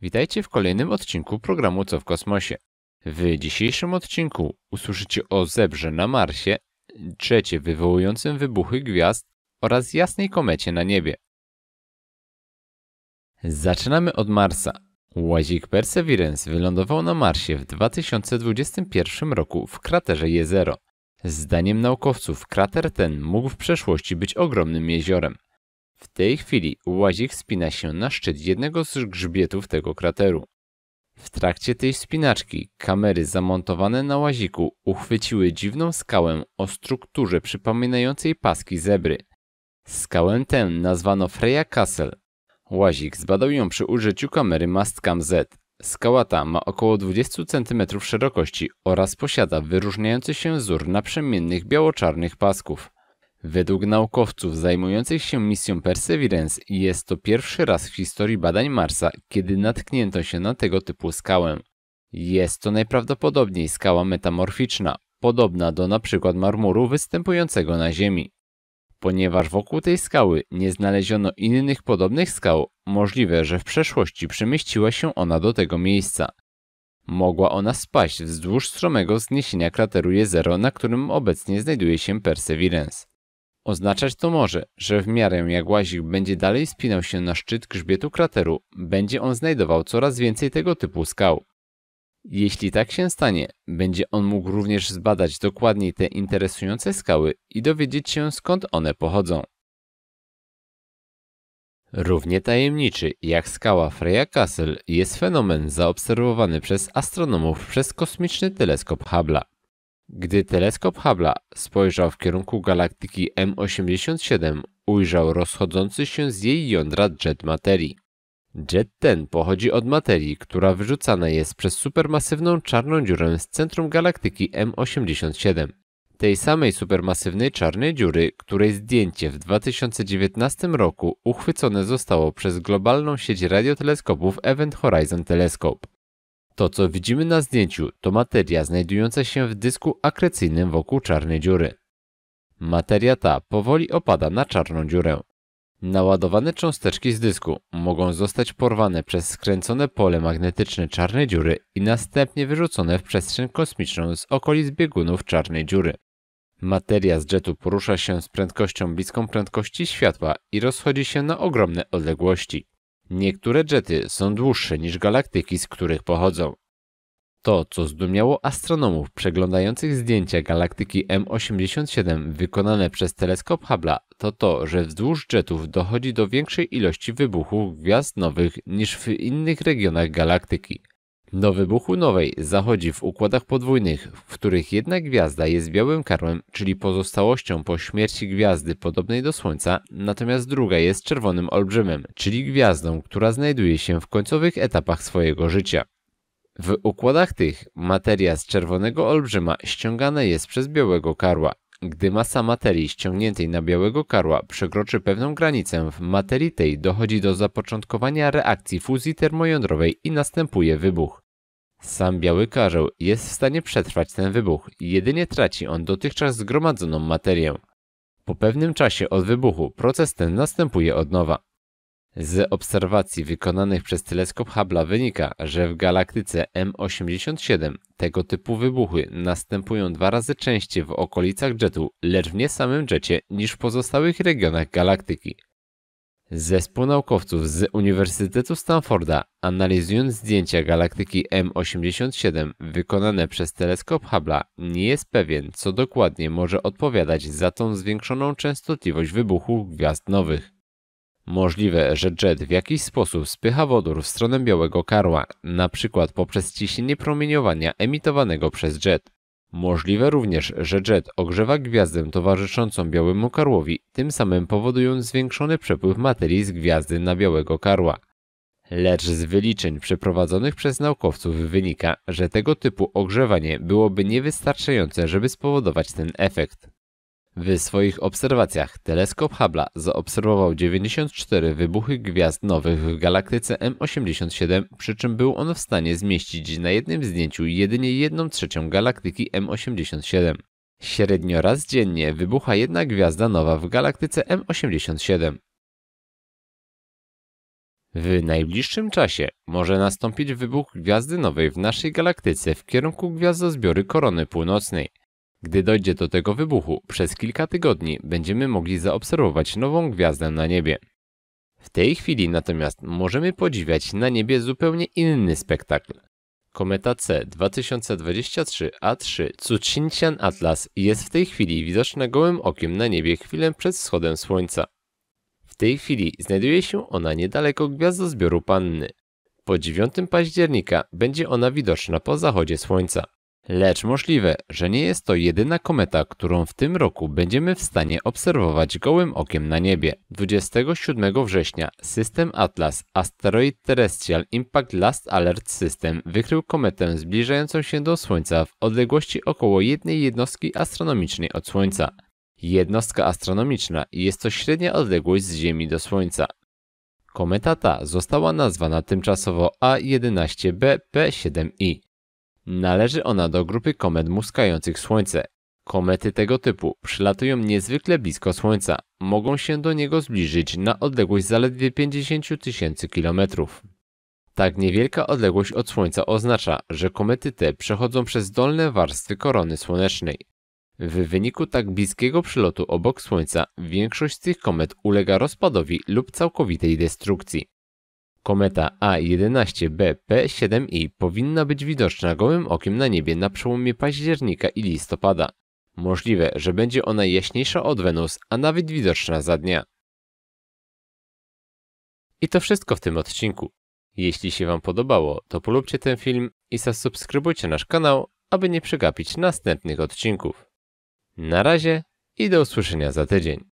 Witajcie w kolejnym odcinku programu Co w kosmosie. W dzisiejszym odcinku usłyszycie o zebrze na Marsie, trzecie wywołującym wybuchy gwiazd oraz jasnej komecie na niebie. Zaczynamy od Marsa. Łazik Perseverance wylądował na Marsie w 2021 roku w kraterze Jezero. Zdaniem naukowców krater ten mógł w przeszłości być ogromnym jeziorem. W tej chwili łazik spina się na szczyt jednego z grzbietów tego krateru. W trakcie tej spinaczki kamery zamontowane na łaziku uchwyciły dziwną skałę o strukturze przypominającej paski zebry. Skałę tę nazwano Freya Castle. Łazik zbadał ją przy użyciu kamery Mastcam Z. Skała ta ma około 20 cm szerokości oraz posiada wyróżniający się wzór naprzemiennych biało-czarnych pasków. Według naukowców zajmujących się misją Perseverance jest to pierwszy raz w historii badań Marsa, kiedy natknięto się na tego typu skałę. Jest to najprawdopodobniej skała metamorficzna, podobna do np. marmuru występującego na Ziemi. Ponieważ wokół tej skały nie znaleziono innych podobnych skał, możliwe, że w przeszłości przemieściła się ona do tego miejsca. Mogła ona spaść wzdłuż stromego zniesienia krateru Jezero, na którym obecnie znajduje się Perseverance. Oznaczać to może, że w miarę jak łazik będzie dalej spinał się na szczyt grzbietu krateru, będzie on znajdował coraz więcej tego typu skał. Jeśli tak się stanie, będzie on mógł również zbadać dokładniej te interesujące skały i dowiedzieć się skąd one pochodzą. Równie tajemniczy jak skała Freya Castle jest fenomen zaobserwowany przez astronomów przez kosmiczny teleskop Hubble'a. Gdy teleskop Hubble'a spojrzał w kierunku galaktyki M87, ujrzał rozchodzący się z jej jądra jet materii. Jet ten pochodzi od materii, która wyrzucana jest przez supermasywną czarną dziurę z centrum galaktyki M87. Tej samej supermasywnej czarnej dziury, której zdjęcie w 2019 roku uchwycone zostało przez globalną sieć radioteleskopów Event Horizon Telescope. To, co widzimy na zdjęciu, to materia znajdująca się w dysku akrecyjnym wokół czarnej dziury. Materia ta powoli opada na czarną dziurę. Naładowane cząsteczki z dysku mogą zostać porwane przez skręcone pole magnetyczne czarnej dziury i następnie wyrzucone w przestrzeń kosmiczną z okolic biegunów czarnej dziury. Materia z jetu porusza się z prędkością bliską prędkości światła i rozchodzi się na ogromne odległości. Niektóre jety są dłuższe niż galaktyki, z których pochodzą. To, co zdumiało astronomów przeglądających zdjęcia galaktyki M87 wykonane przez teleskop Hubble'a, to to, że wzdłuż jetów dochodzi do większej ilości wybuchów gwiazd nowych niż w innych regionach galaktyki. Do wybuchu nowej zachodzi w układach podwójnych, w których jedna gwiazda jest białym karłem, czyli pozostałością po śmierci gwiazdy podobnej do Słońca, natomiast druga jest czerwonym olbrzymem, czyli gwiazdą, która znajduje się w końcowych etapach swojego życia. W układach tych materia z czerwonego olbrzyma ściągana jest przez białego karła. Gdy masa materii ściągniętej na białego karła przekroczy pewną granicę, w materii tej dochodzi do zapoczątkowania reakcji fuzji termojądrowej i następuje wybuch. Sam biały karzeł jest w stanie przetrwać ten wybuch, jedynie traci on dotychczas zgromadzoną materię. Po pewnym czasie od wybuchu proces ten następuje od nowa. Z obserwacji wykonanych przez teleskop Hubble wynika, że w galaktyce M87 tego typu wybuchy następują dwa razy częściej w okolicach jetu, lecz w nie samym jecie, niż w pozostałych regionach galaktyki. Zespół naukowców z Uniwersytetu Stanforda, analizując zdjęcia galaktyki M87 wykonane przez teleskop Hubble, nie jest pewien, co dokładnie może odpowiadać za tą zwiększoną częstotliwość wybuchu gwiazd nowych. Możliwe, że jet w jakiś sposób spycha wodór w stronę białego karła, np. poprzez ciśnienie promieniowania emitowanego przez jet. Możliwe również, że jet ogrzewa gwiazdę towarzyszącą białemu karłowi, tym samym powodując zwiększony przepływ materii z gwiazdy na białego karła. Lecz z wyliczeń przeprowadzonych przez naukowców wynika, że tego typu ogrzewanie byłoby niewystarczające, żeby spowodować ten efekt. W swoich obserwacjach teleskop Hubble zaobserwował 94 wybuchy gwiazd nowych w galaktyce M87, przy czym był on w stanie zmieścić na jednym zdjęciu jedynie 1 trzecią galaktyki M87. Średnio raz dziennie wybucha jedna gwiazda nowa w galaktyce M87. W najbliższym czasie może nastąpić wybuch gwiazdy nowej w naszej galaktyce w kierunku gwiazdozbiory Korony Północnej. Gdy dojdzie do tego wybuchu, przez kilka tygodni będziemy mogli zaobserwować nową gwiazdę na niebie. W tej chwili natomiast możemy podziwiać na niebie zupełnie inny spektakl. Kometa C 2023A3 Tsuchincian Atlas jest w tej chwili widoczna gołym okiem na niebie chwilę przed wschodem Słońca. W tej chwili znajduje się ona niedaleko gwiazdozbioru Panny. Po 9 października będzie ona widoczna po zachodzie Słońca. Lecz możliwe, że nie jest to jedyna kometa, którą w tym roku będziemy w stanie obserwować gołym okiem na niebie. 27 września system Atlas Asteroid Terrestrial Impact Last Alert System wykrył kometę zbliżającą się do Słońca w odległości około jednej jednostki astronomicznej od Słońca. Jednostka astronomiczna jest to średnia odległość z Ziemi do Słońca. Kometa ta została nazwana tymczasowo A11b P7i. Należy ona do grupy komet muskających Słońce. Komety tego typu przylatują niezwykle blisko Słońca. Mogą się do niego zbliżyć na odległość zaledwie 50 tysięcy kilometrów. Tak niewielka odległość od Słońca oznacza, że komety te przechodzą przez dolne warstwy korony słonecznej. W wyniku tak bliskiego przylotu obok Słońca większość z tych komet ulega rozpadowi lub całkowitej destrukcji. Kometa A11BP7i powinna być widoczna gołym okiem na niebie na przełomie października i listopada. Możliwe, że będzie ona jaśniejsza od Wenus, a nawet widoczna za dnia. I to wszystko w tym odcinku. Jeśli się Wam podobało, to polubcie ten film i zasubskrybujcie nasz kanał, aby nie przegapić następnych odcinków. Na razie i do usłyszenia za tydzień.